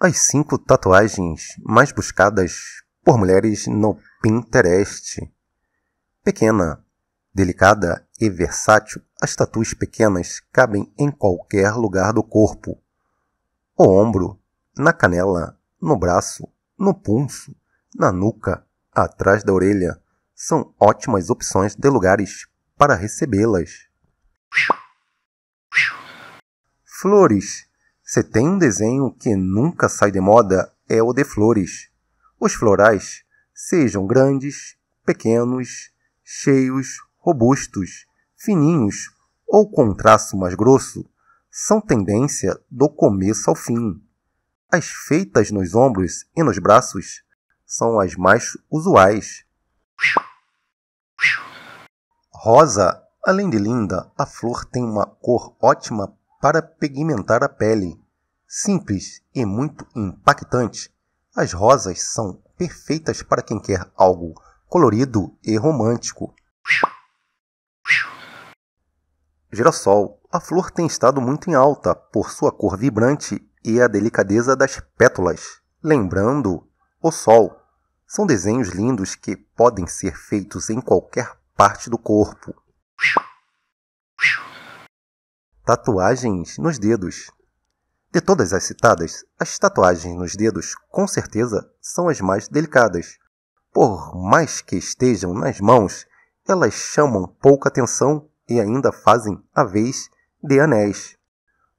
As cinco tatuagens mais buscadas por mulheres no Pinterest. Pequena, delicada e versátil, as tatuas pequenas cabem em qualquer lugar do corpo. O ombro, na canela, no braço, no pulso, na nuca, atrás da orelha, são ótimas opções de lugares para recebê-las. Flores se tem um desenho que nunca sai de moda é o de flores. Os florais, sejam grandes, pequenos, cheios, robustos, fininhos ou com traço mais grosso, são tendência do começo ao fim. As feitas nos ombros e nos braços são as mais usuais. Rosa, além de linda, a flor tem uma cor ótima para pigmentar a pele. Simples e muito impactante, as rosas são perfeitas para quem quer algo colorido e romântico. Girassol. A flor tem estado muito em alta por sua cor vibrante e a delicadeza das pétalas, lembrando o sol. São desenhos lindos que podem ser feitos em qualquer parte do corpo. Tatuagens nos dedos. De todas as citadas, as tatuagens nos dedos com certeza são as mais delicadas. Por mais que estejam nas mãos, elas chamam pouca atenção e ainda fazem a vez de anéis.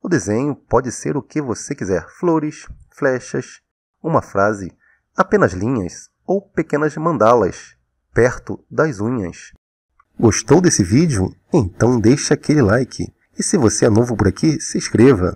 O desenho pode ser o que você quiser: flores, flechas, uma frase, apenas linhas ou pequenas mandalas perto das unhas. Gostou desse vídeo? Então deixa aquele like. E se você é novo por aqui, se inscreva